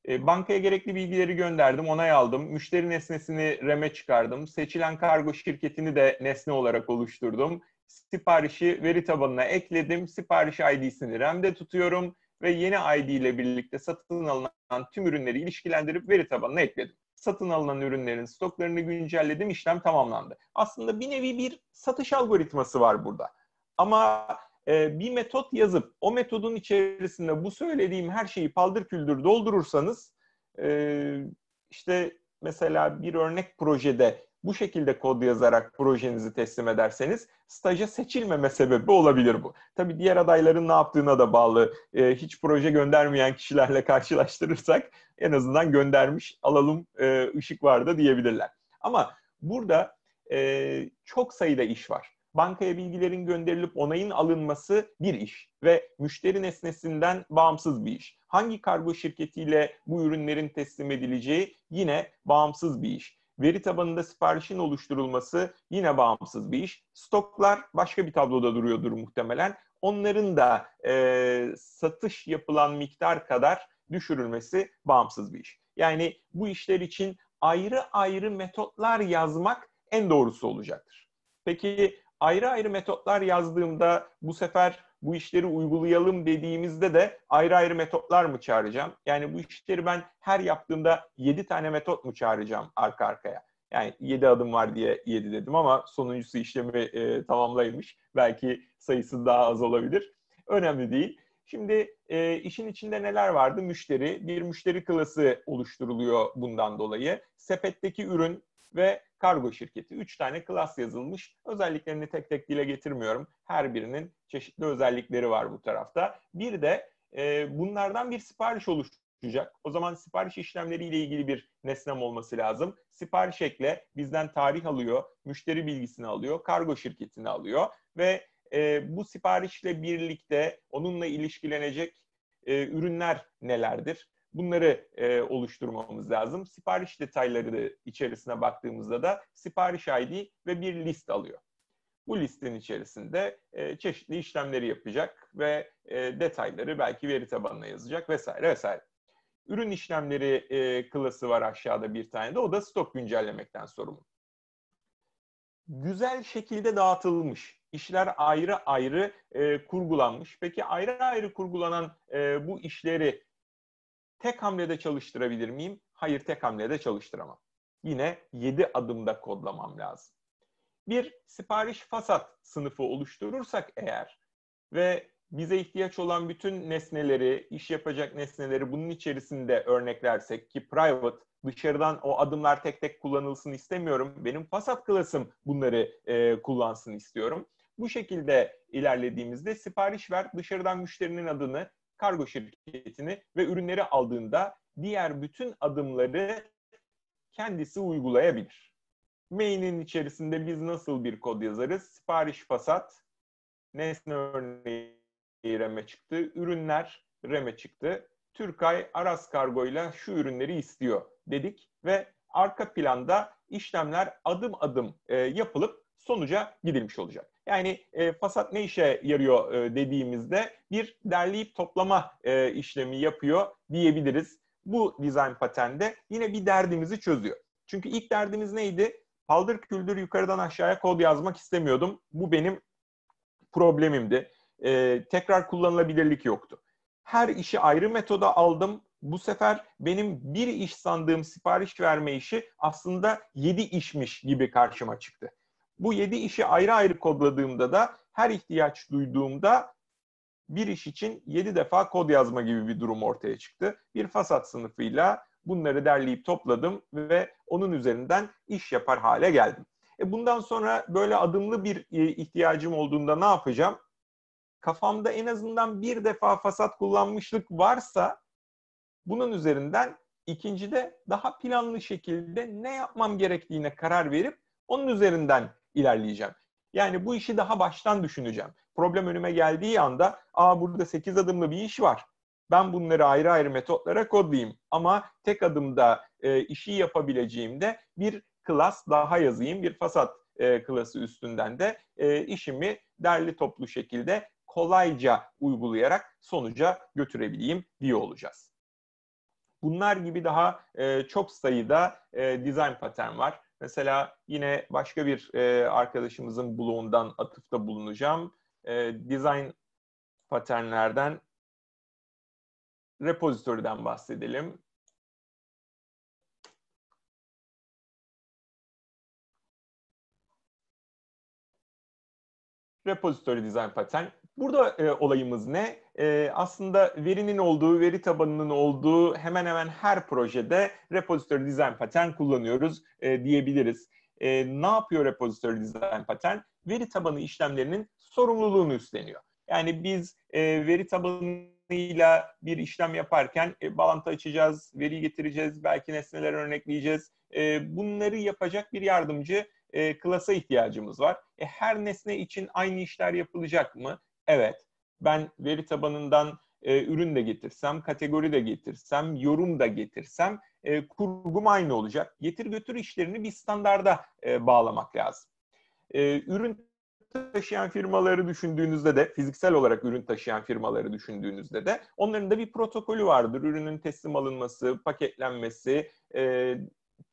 [SPEAKER 1] E, bankaya gerekli bilgileri gönderdim, onay aldım. Müşteri nesnesini REM'e çıkardım. Seçilen kargo şirketini de nesne olarak oluşturdum. Siparişi veri tabanına ekledim. Sipariş ID'sini REM'de tutuyorum ve yeni ID ile birlikte satın alınan tüm ürünleri ilişkilendirip veri tabanına ekledim. Satın alınan ürünlerin stoklarını güncelledim, işlem tamamlandı. Aslında bir nevi bir satış algoritması var burada. Ama e, bir metot yazıp o metodun içerisinde bu söylediğim her şeyi paldır küldür doldurursanız e, işte mesela bir örnek projede bu şekilde kod yazarak projenizi teslim ederseniz staja seçilmeme sebebi olabilir bu. Tabii diğer adayların ne yaptığına da bağlı. E, hiç proje göndermeyen kişilerle karşılaştırırsak en azından göndermiş alalım e, ışık vardı diyebilirler. Ama burada e, çok sayıda iş var. Bankaya bilgilerin gönderilip onayın alınması bir iş ve müşteri nesnesinden bağımsız bir iş. Hangi kargo şirketiyle bu ürünlerin teslim edileceği yine bağımsız bir iş veri tabanında siparişin oluşturulması yine bağımsız bir iş. Stoklar başka bir tabloda duruyordur muhtemelen. Onların da e, satış yapılan miktar kadar düşürülmesi bağımsız bir iş. Yani bu işler için ayrı ayrı metotlar yazmak en doğrusu olacaktır. Peki ayrı ayrı metotlar yazdığımda bu sefer bu işleri uygulayalım dediğimizde de ayrı ayrı metotlar mı çağıracağım? Yani bu işleri ben her yaptığımda 7 tane metot mu çağıracağım arka arkaya? Yani 7 adım var diye 7 dedim ama sonuncusu işlemi e, tamamlaymış. Belki sayısı daha az olabilir. Önemli değil. Şimdi e, işin içinde neler vardı? Müşteri, bir müşteri klası oluşturuluyor bundan dolayı. Sepetteki ürün ve kargo şirketi. Üç tane klas yazılmış. Özelliklerini tek tek dile getirmiyorum. Her birinin çeşitli özellikleri var bu tarafta. Bir de e, bunlardan bir sipariş oluşacak. O zaman sipariş işlemleriyle ilgili bir nesnem olması lazım. Sipariş ekle bizden tarih alıyor, müşteri bilgisini alıyor, kargo şirketini alıyor ve e, bu siparişle birlikte onunla ilişkilenecek e, ürünler nelerdir? Bunları e, oluşturmamız lazım. Sipariş detayları da içerisine baktığımızda da sipariş ID ve bir list alıyor. Bu listin içerisinde e, çeşitli işlemleri yapacak ve e, detayları belki veri tabanına yazacak vesaire vesaire. Ürün işlemleri e, klası var aşağıda bir tane de o da stok güncellemekten sorumlu. Güzel şekilde dağıtılmış işler ayrı ayrı e, kurgulanmış. Peki ayrı ayrı kurgulanan e, bu işleri Tek hamlede çalıştırabilir miyim? Hayır tek hamlede çalıştıramam. Yine 7 adımda kodlamam lazım. Bir sipariş fasat sınıfı oluşturursak eğer ve bize ihtiyaç olan bütün nesneleri, iş yapacak nesneleri bunun içerisinde örneklersek ki private dışarıdan o adımlar tek tek kullanılsın istemiyorum. Benim fasat klasım bunları e, kullansın istiyorum. Bu şekilde ilerlediğimizde sipariş ver, dışarıdan müşterinin adını, kargo şirketini ve ürünleri aldığında diğer bütün adımları kendisi uygulayabilir. Main'in içerisinde biz nasıl bir kod yazarız? Sipariş fasat, nesne örneği reme çıktı, ürünler reme çıktı. Türkay Aras Kargo ile şu ürünleri istiyor dedik ve arka planda işlemler adım adım e, yapılıp sonuca gidilmiş olacak. Yani e, fasat ne işe yarıyor e, dediğimizde bir derleyip toplama e, işlemi yapıyor diyebiliriz. Bu dizayn patende yine bir derdimizi çözüyor. Çünkü ilk derdimiz neydi? Paldır küldür yukarıdan aşağıya kod yazmak istemiyordum. Bu benim problemimdi. E, tekrar kullanılabilirlik yoktu. Her işi ayrı metoda aldım. Bu sefer benim bir iş sandığım sipariş verme işi aslında yedi işmiş gibi karşıma çıktı. Bu yedi işi ayrı ayrı kodladığımda da her ihtiyaç duyduğumda bir iş için yedi defa kod yazma gibi bir durum ortaya çıktı. Bir fasat sınıfıyla bunları derleyip topladım ve onun üzerinden iş yapar hale geldim. E bundan sonra böyle adımlı bir e, ihtiyacım olduğunda ne yapacağım? Kafamda en azından bir defa fasat kullanmışlık varsa bunun üzerinden ikinci de daha planlı şekilde ne yapmam gerektiğine karar verip onun üzerinden ilerleyeceğim. Yani bu işi daha baştan düşüneceğim. Problem önüme geldiği anda, aa burada 8 adımlı bir iş var. Ben bunları ayrı ayrı metotlara kodlayayım. Ama tek adımda e, işi yapabileceğimde bir klas daha yazayım. Bir fasat e, klası üstünden de e, işimi derli toplu şekilde kolayca uygulayarak sonuca götürebileyim diye olacağız. Bunlar gibi daha e, çok sayıda e, design pattern var. Mesela yine başka bir e, arkadaşımızın bloğundan atıfta bulunacağım. E, design paternlerden repozitoriden bahsedelim. Repository Design Pattern Burada e, olayımız ne? E, aslında verinin olduğu, veri tabanının olduğu hemen hemen her projede repository design pattern kullanıyoruz e, diyebiliriz. E, ne yapıyor repository design pattern? Veri tabanı işlemlerinin sorumluluğunu üstleniyor. Yani biz e, veri tabanıyla bir işlem yaparken e, bağlantı açacağız, veri getireceğiz, belki nesneler örnekleyeceğiz. E, bunları yapacak bir yardımcı e, klasa ihtiyacımız var. E, her nesne için aynı işler yapılacak mı? Evet, ben veri tabanından e, ürün de getirsem, kategori de getirsem, yorum da getirsem e, kurgum aynı olacak. Getir götür işlerini bir standarda e, bağlamak lazım. E, ürün taşıyan firmaları düşündüğünüzde de fiziksel olarak ürün taşıyan firmaları düşündüğünüzde de onların da bir protokolü vardır. Ürünün teslim alınması, paketlenmesi, e,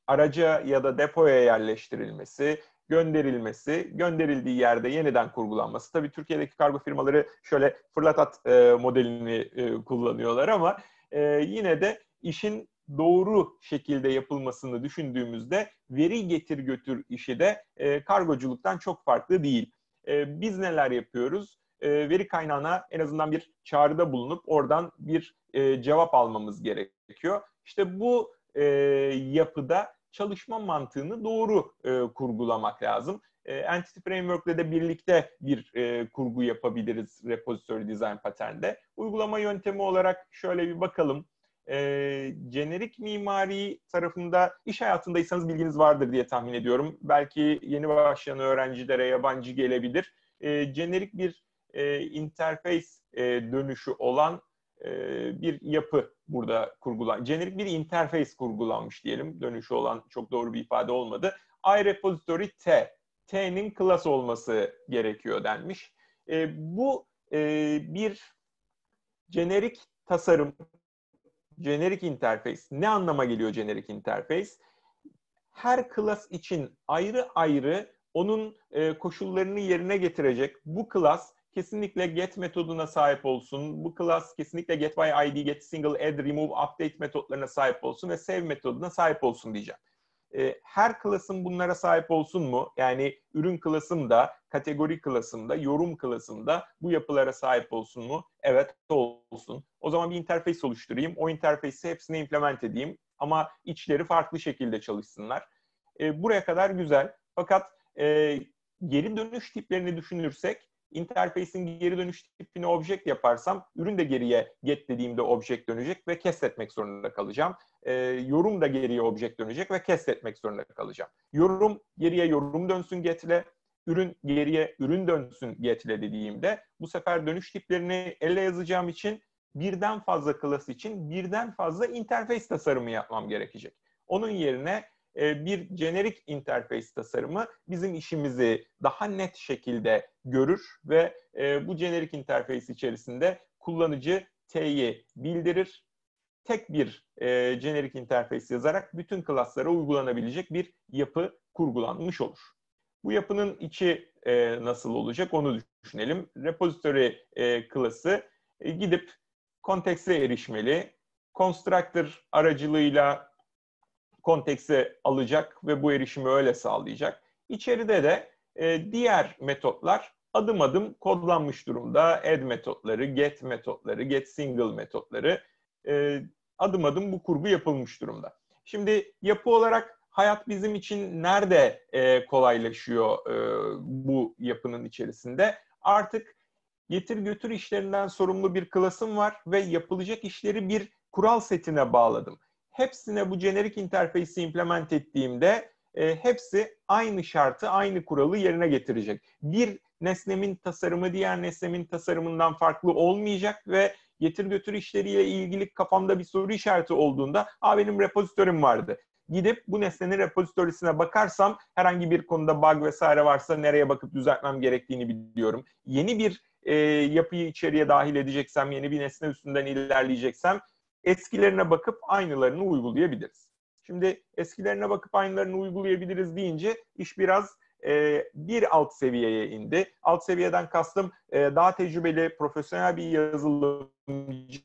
[SPEAKER 1] araca ya da depoya yerleştirilmesi, gönderilmesi, gönderildiği yerde yeniden kurgulanması. Tabii Türkiye'deki kargo firmaları şöyle fırlat at e, modelini e, kullanıyorlar ama e, yine de işin doğru şekilde yapılmasını düşündüğümüzde veri getir götür işi de e, kargoculuktan çok farklı değil. E, biz neler yapıyoruz? E, veri kaynağına en azından bir çağrıda bulunup oradan bir e, cevap almamız gerekiyor. İşte bu e, yapıda çalışma mantığını doğru e, kurgulamak lazım. E, Entity ile de birlikte bir e, kurgu yapabiliriz repository design patern'de. Uygulama yöntemi olarak şöyle bir bakalım. E, jenerik mimari tarafında iş hayatındaysanız bilginiz vardır diye tahmin ediyorum. Belki yeni başlayan öğrencilere yabancı gelebilir. E, jenerik bir e, interface e, dönüşü olan bir yapı burada kurgulan, jenerik bir interface kurgulanmış diyelim. Dönüşü olan çok doğru bir ifade olmadı. iRepository T. T'nin class olması gerekiyor denmiş. Bu bir jenerik tasarım, jenerik interface. Ne anlama geliyor jenerik interface? Her class için ayrı ayrı onun koşullarını yerine getirecek bu class kesinlikle get metoduna sahip olsun. Bu class kesinlikle get by id, get single, add, remove, update metotlarına sahip olsun ve save metoduna sahip olsun diyeceğim. E, her class'ın bunlara sahip olsun mu? Yani ürün class'ım da, kategori class'ım da, yorum class'ım da bu yapılara sahip olsun mu? Evet olsun. O zaman bir interface oluşturayım. O interface'i hepsine implement edeyim. Ama içleri farklı şekilde çalışsınlar. E, buraya kadar güzel. Fakat e, geri dönüş tiplerini düşünürsek interface'in geri dönüş tipini object yaparsam ürün de geriye get dediğimde object dönecek ve kes etmek zorunda kalacağım. E, yorum da geriye object dönecek ve kes etmek zorunda kalacağım. Yorum geriye yorum dönsün getle, ürün geriye ürün dönsün getle dediğimde bu sefer dönüş tiplerini elle yazacağım için birden fazla klas için birden fazla interface tasarımı yapmam gerekecek. Onun yerine e, bir jenerik interface tasarımı bizim işimizi daha net şekilde görür ve e, bu jenerik interface içerisinde kullanıcı T'yi bildirir. Tek bir e, jenerik interface yazarak bütün klaslara uygulanabilecek bir yapı kurgulanmış olur. Bu yapının içi e, nasıl olacak onu düşünelim. Repository e, klası gidip kontekste erişmeli, constructor aracılığıyla kontekse alacak ve bu erişimi öyle sağlayacak. İçeride de e, diğer metotlar adım adım kodlanmış durumda. Add metotları, get metotları, get single metotları e, adım adım bu kurgu yapılmış durumda. Şimdi yapı olarak hayat bizim için nerede e, kolaylaşıyor e, bu yapının içerisinde? Artık getir götür işlerinden sorumlu bir klasım var ve yapılacak işleri bir kural setine bağladım hepsine bu jenerik interface'i implement ettiğimde e, hepsi aynı şartı, aynı kuralı yerine getirecek. Bir nesnemin tasarımı diğer nesnemin tasarımından farklı olmayacak ve getir götür işleriyle ilgili kafamda bir soru işareti olduğunda a benim repozitörüm vardı. Gidip bu nesnenin repozitorisine bakarsam herhangi bir konuda bug vesaire varsa nereye bakıp düzeltmem gerektiğini biliyorum. Yeni bir e, yapıyı içeriye dahil edeceksem, yeni bir nesne üstünden ilerleyeceksem eskilerine bakıp aynılarını uygulayabiliriz. Şimdi eskilerine bakıp aynılarını uygulayabiliriz deyince iş biraz e, bir alt seviyeye indi. Alt seviyeden kastım e, daha tecrübeli, profesyonel bir yazılımcı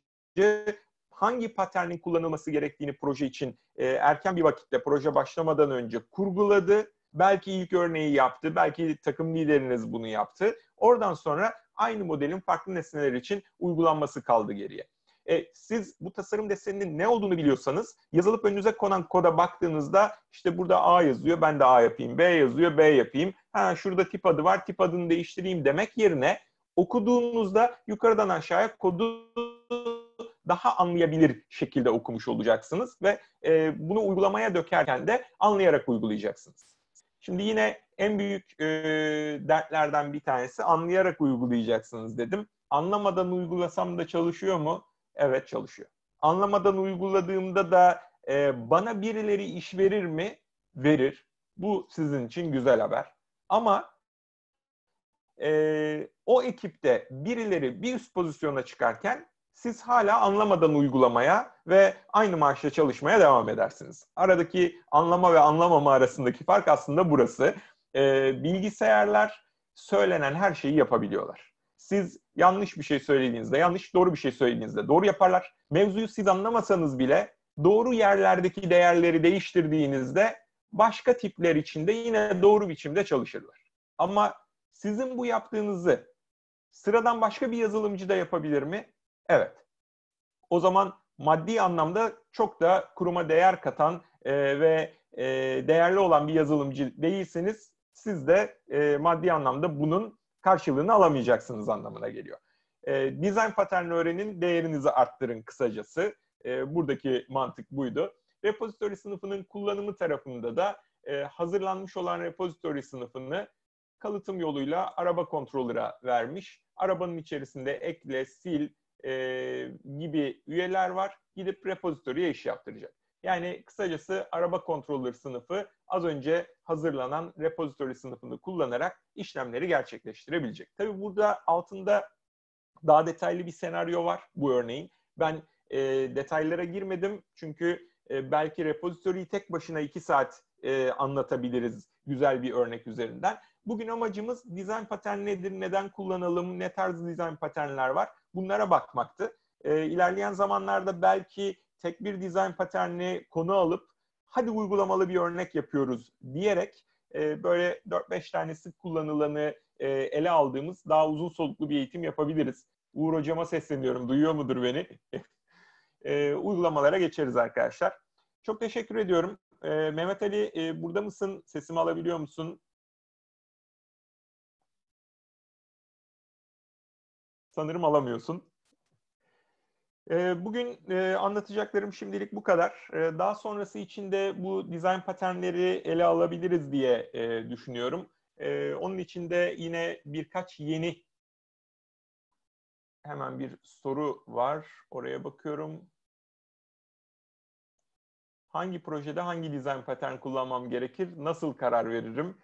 [SPEAKER 1] hangi paternin kullanılması gerektiğini proje için e, erken bir vakitte proje başlamadan önce kurguladı. Belki ilk örneği yaptı, belki takım lideriniz bunu yaptı. Oradan sonra aynı modelin farklı nesneler için uygulanması kaldı geriye. E, siz bu tasarım deseninin ne olduğunu biliyorsanız yazılıp önünüze konan koda baktığınızda işte burada A yazıyor ben de A yapayım, B yazıyor B yapayım. Ha şurada tip adı var tip adını değiştireyim demek yerine okuduğunuzda yukarıdan aşağıya kodu daha anlayabilir şekilde okumuş olacaksınız ve e, bunu uygulamaya dökerken de anlayarak uygulayacaksınız. Şimdi yine en büyük e, dertlerden bir tanesi anlayarak uygulayacaksınız dedim. Anlamadan uygulasam da çalışıyor mu? Evet çalışıyor. Anlamadan uyguladığımda da e, bana birileri iş verir mi? Verir. Bu sizin için güzel haber. Ama e, o ekipte birileri bir üst pozisyona çıkarken siz hala anlamadan uygulamaya ve aynı maaşla çalışmaya devam edersiniz. Aradaki anlama ve anlamama arasındaki fark aslında burası. E, bilgisayarlar söylenen her şeyi yapabiliyorlar siz yanlış bir şey söylediğinizde, yanlış doğru bir şey söylediğinizde doğru yaparlar. Mevzuyu siz anlamasanız bile doğru yerlerdeki değerleri değiştirdiğinizde başka tipler içinde yine doğru biçimde çalışırlar. Ama sizin bu yaptığınızı sıradan başka bir yazılımcı da yapabilir mi? Evet. O zaman maddi anlamda çok da kuruma değer katan e, ve e, değerli olan bir yazılımcı değilseniz siz de e, maddi anlamda bunun karşılığını alamayacaksınız anlamına geliyor. E, design pattern öğrenin, değerinizi arttırın kısacası. E, buradaki mantık buydu. Repository sınıfının kullanımı tarafında da e, hazırlanmış olan repository sınıfını kalıtım yoluyla araba kontrolüre vermiş. Arabanın içerisinde ekle, sil e, gibi üyeler var. Gidip repository'e iş yaptıracak. Yani kısacası araba controller sınıfı az önce hazırlanan repository sınıfını kullanarak işlemleri gerçekleştirebilecek. Tabi burada altında daha detaylı bir senaryo var bu örneğin. Ben e, detaylara girmedim çünkü e, belki repository'yi tek başına iki saat e, anlatabiliriz güzel bir örnek üzerinden. Bugün amacımız dizayn patern nedir, neden kullanalım, ne tarz dizayn paternler var bunlara bakmaktı. E, ilerleyen zamanlarda belki tek bir dizayn paternini konu alıp hadi uygulamalı bir örnek yapıyoruz diyerek e, böyle 4-5 tane sık kullanılanı e, ele aldığımız daha uzun soluklu bir eğitim yapabiliriz. Uğur hocama sesleniyorum. Duyuyor mudur beni? e, uygulamalara geçeriz arkadaşlar. Çok teşekkür ediyorum. E, Mehmet Ali e, burada mısın? Sesimi alabiliyor musun? Sanırım alamıyorsun. Ee, bugün e, anlatacaklarım şimdilik bu kadar. Ee, daha sonrası için de bu dizayn paternleri ele alabiliriz diye e, düşünüyorum. Ee, onun için de yine birkaç yeni hemen bir soru var. Oraya bakıyorum. Hangi projede hangi dizayn patern kullanmam gerekir? Nasıl karar veririm?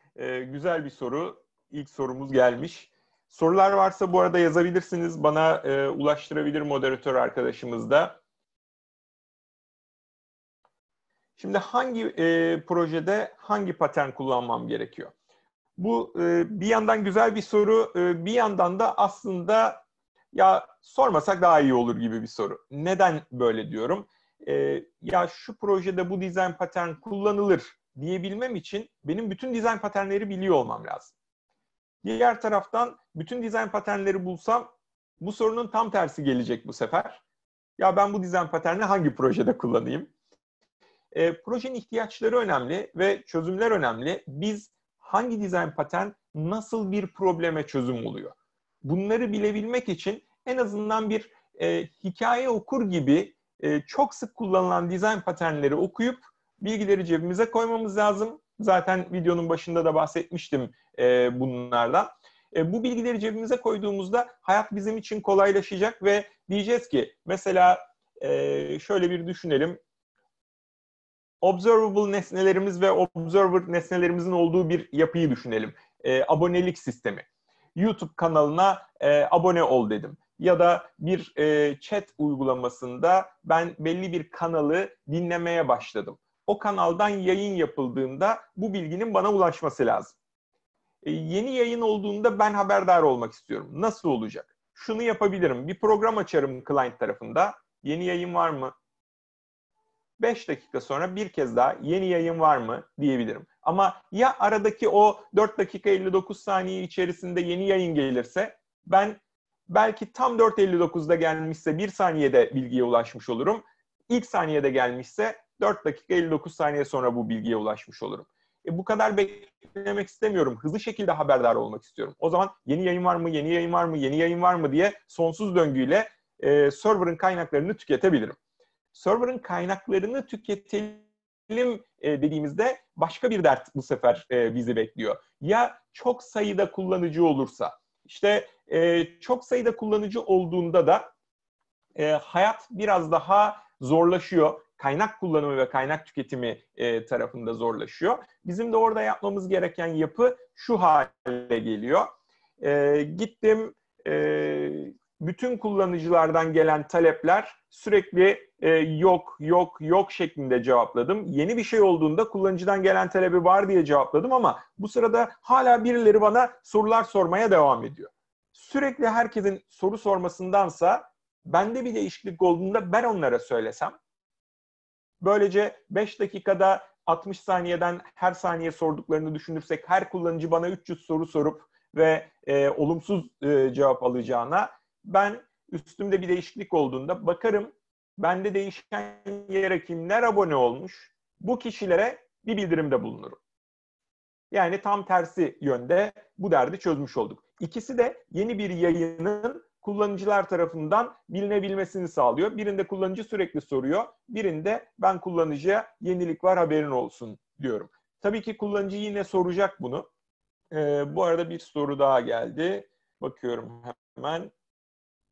[SPEAKER 1] Güzel bir soru. İlk sorumuz gelmiş. Sorular varsa bu arada yazabilirsiniz. Bana e, ulaştırabilir moderatör arkadaşımız da. Şimdi hangi e, projede hangi patern kullanmam gerekiyor? Bu e, bir yandan güzel bir soru, e, bir yandan da aslında ya sormasak daha iyi olur gibi bir soru. Neden böyle diyorum? E, ya şu projede bu dizayn patern kullanılır diyebilmem için benim bütün dizayn paternleri biliyor olmam lazım. Diğer taraftan bütün dizayn paternleri bulsam bu sorunun tam tersi gelecek bu sefer. Ya ben bu dizayn paterni hangi projede kullanayım? E, projenin ihtiyaçları önemli ve çözümler önemli. Biz hangi dizayn patern nasıl bir probleme çözüm oluyor? Bunları bilebilmek için en azından bir e, hikaye okur gibi e, çok sık kullanılan dizayn paternleri okuyup bilgileri cebimize koymamız lazım Zaten videonun başında da bahsetmiştim e, bunlardan. E, bu bilgileri cebimize koyduğumuzda hayat bizim için kolaylaşacak ve diyeceğiz ki mesela e, şöyle bir düşünelim. Observable nesnelerimiz ve observer nesnelerimizin olduğu bir yapıyı düşünelim. E, abonelik sistemi. YouTube kanalına e, abone ol dedim. Ya da bir e, chat uygulamasında ben belli bir kanalı dinlemeye başladım o kanaldan yayın yapıldığında bu bilginin bana ulaşması lazım. E, yeni yayın olduğunda ben haberdar olmak istiyorum. Nasıl olacak? Şunu yapabilirim. Bir program açarım client tarafında. Yeni yayın var mı? 5 dakika sonra bir kez daha yeni yayın var mı diyebilirim. Ama ya aradaki o 4 dakika 59 saniye içerisinde yeni yayın gelirse ben belki tam 4.59'da gelmişse bir saniyede bilgiye ulaşmış olurum. İlk saniyede gelmişse 4 dakika 59 saniye sonra bu bilgiye ulaşmış olurum. E bu kadar beklemek istemiyorum. Hızlı şekilde haberdar olmak istiyorum. O zaman yeni yayın var mı, yeni yayın var mı, yeni yayın var mı diye sonsuz döngüyle e, server'ın kaynaklarını tüketebilirim. Server'ın kaynaklarını tüketelim e, dediğimizde başka bir dert bu sefer e, bizi bekliyor. Ya çok sayıda kullanıcı olursa, işte e, çok sayıda kullanıcı olduğunda da e, hayat biraz daha zorlaşıyor kaynak kullanımı ve kaynak tüketimi e, tarafında zorlaşıyor. Bizim de orada yapmamız gereken yapı şu hale geliyor. E, gittim e, bütün kullanıcılardan gelen talepler sürekli e, yok, yok, yok şeklinde cevapladım. Yeni bir şey olduğunda kullanıcıdan gelen talebi var diye cevapladım ama bu sırada hala birileri bana sorular sormaya devam ediyor. Sürekli herkesin soru sormasındansa bende bir değişiklik olduğunda ben onlara söylesem Böylece 5 dakikada 60 saniyeden her saniye sorduklarını düşünürsek her kullanıcı bana 300 soru sorup ve e, olumsuz e, cevap alacağına ben üstümde bir değişiklik olduğunda bakarım bende değişen yere kimler abone olmuş bu kişilere bir bildirimde bulunurum. Yani tam tersi yönde bu derdi çözmüş olduk. İkisi de yeni bir yayının kullanıcılar tarafından bilinebilmesini sağlıyor. Birinde kullanıcı sürekli soruyor, birinde ben kullanıcıya yenilik var haberin olsun diyorum. Tabii ki kullanıcı yine soracak bunu. Ee, bu arada bir soru daha geldi. Bakıyorum hemen.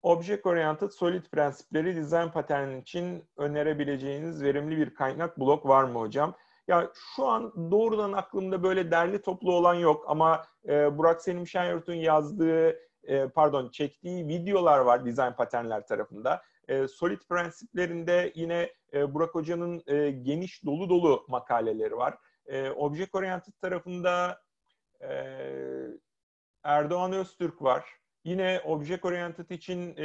[SPEAKER 1] Object Oriented Solid prensipleri dizayn paterni için önerebileceğiniz verimli bir kaynak blok var mı hocam? Ya şu an doğrudan aklımda böyle derli toplu olan yok ama e, Burak Selim Şenyurt'un yazdığı e, pardon çektiği videolar var design paternler tarafında. E, Solid prensiplerinde yine e, Burak Hoca'nın e, geniş dolu dolu makaleleri var. E, Object Oriented tarafında e, Erdoğan Öztürk var. Yine Object Oriented için e,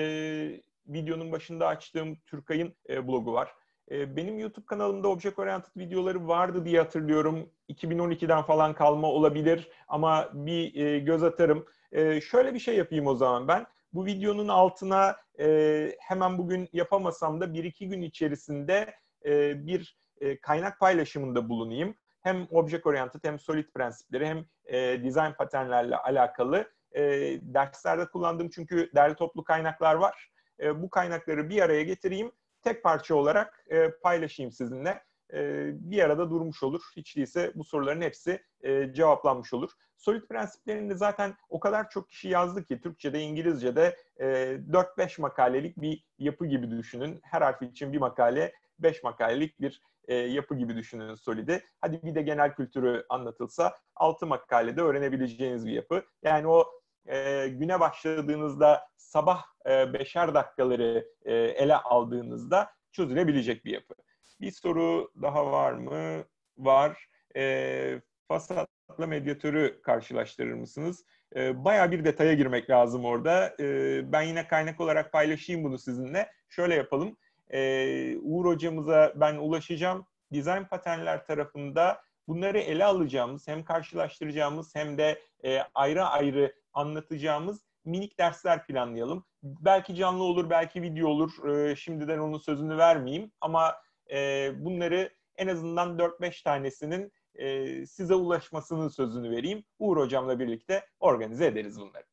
[SPEAKER 1] videonun başında açtığım Türkay'ın e, blogu var. E, benim YouTube kanalımda Object Oriented videoları vardı diye hatırlıyorum. 2012'den falan kalma olabilir ama bir e, göz atarım. Ee, şöyle bir şey yapayım o zaman ben. Bu videonun altına e, hemen bugün yapamasam da bir iki gün içerisinde e, bir e, kaynak paylaşımında bulunayım. Hem object oriented hem solid prensipleri hem e, design paternlerle alakalı e, derslerde kullandığım çünkü derli toplu kaynaklar var. E, bu kaynakları bir araya getireyim. Tek parça olarak e, paylaşayım sizinle. E, bir arada durmuş olur. Hiç değilse bu soruların hepsi e, cevaplanmış olur. Solid prensiplerinde zaten o kadar çok kişi yazdı ki Türkçe'de, İngilizce'de 4-5 e, makalelik bir yapı gibi düşünün. Her harf için bir makale, 5 makalelik bir yapı gibi düşünün Solid'i. Hadi bir de genel kültürü anlatılsa 6 makalede öğrenebileceğiniz bir yapı. Yani o e, güne başladığınızda sabah e, beşer dakikaları e, ele aldığınızda çözülebilecek bir yapı. Bir soru daha var mı? Var. E, fasatla medyatörü karşılaştırır mısınız? E, bayağı bir detaya girmek lazım orada. E, ben yine kaynak olarak paylaşayım bunu sizinle. Şöyle yapalım. E, Uğur hocamıza ben ulaşacağım. Dizayn paternler tarafında bunları ele alacağımız, hem karşılaştıracağımız hem de e, ayrı ayrı anlatacağımız minik dersler planlayalım. Belki canlı olur, belki video olur. E, şimdiden onun sözünü vermeyeyim ama e, bunları en azından 4-5 tanesinin e, size ulaşmasının sözünü vereyim. Uğur Hocam'la birlikte organize ederiz bunları.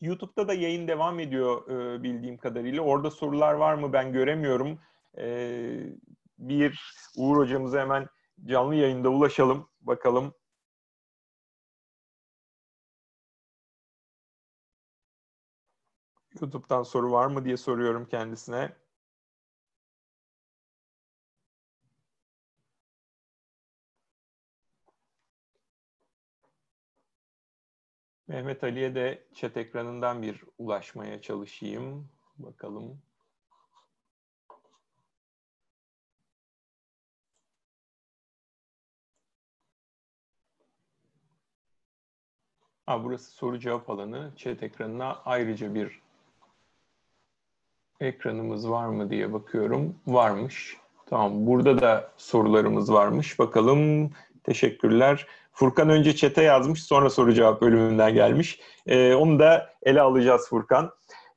[SPEAKER 1] YouTube'da da yayın devam ediyor e, bildiğim kadarıyla. Orada sorular var mı ben göremiyorum. E, bir Uğur Hocamıza hemen canlı yayında ulaşalım. Bakalım YouTube'dan soru var mı diye soruyorum kendisine. Mehmet Ali'ye de chat ekranından bir ulaşmaya çalışayım. Bakalım. Ha, burası soru cevap alanı. Chat ekranına ayrıca bir ekranımız var mı diye bakıyorum. Varmış. Tamam burada da sorularımız varmış. Bakalım. Teşekkürler. Furkan önce çete yazmış, sonra soru cevap bölümünden gelmiş. E, onu da ele alacağız Furkan.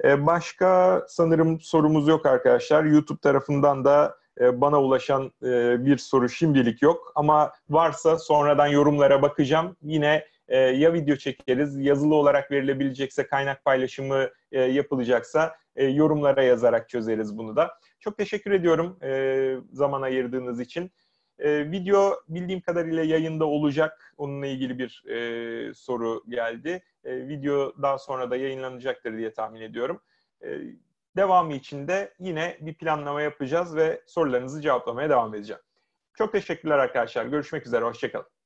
[SPEAKER 1] E, başka sanırım sorumuz yok arkadaşlar. YouTube tarafından da e, bana ulaşan e, bir soru şimdilik yok. Ama varsa sonradan yorumlara bakacağım. Yine e, ya video çekeriz, yazılı olarak verilebilecekse, kaynak paylaşımı e, yapılacaksa e, yorumlara yazarak çözeriz bunu da. Çok teşekkür ediyorum e, zaman ayırdığınız için. E, video bildiğim kadarıyla yayında olacak. Onunla ilgili bir e, soru geldi. E, daha sonra da yayınlanacaktır diye tahmin ediyorum. E, devamı için de yine bir planlama yapacağız ve sorularınızı cevaplamaya devam edeceğim. Çok teşekkürler arkadaşlar. Görüşmek üzere. Hoşçakalın.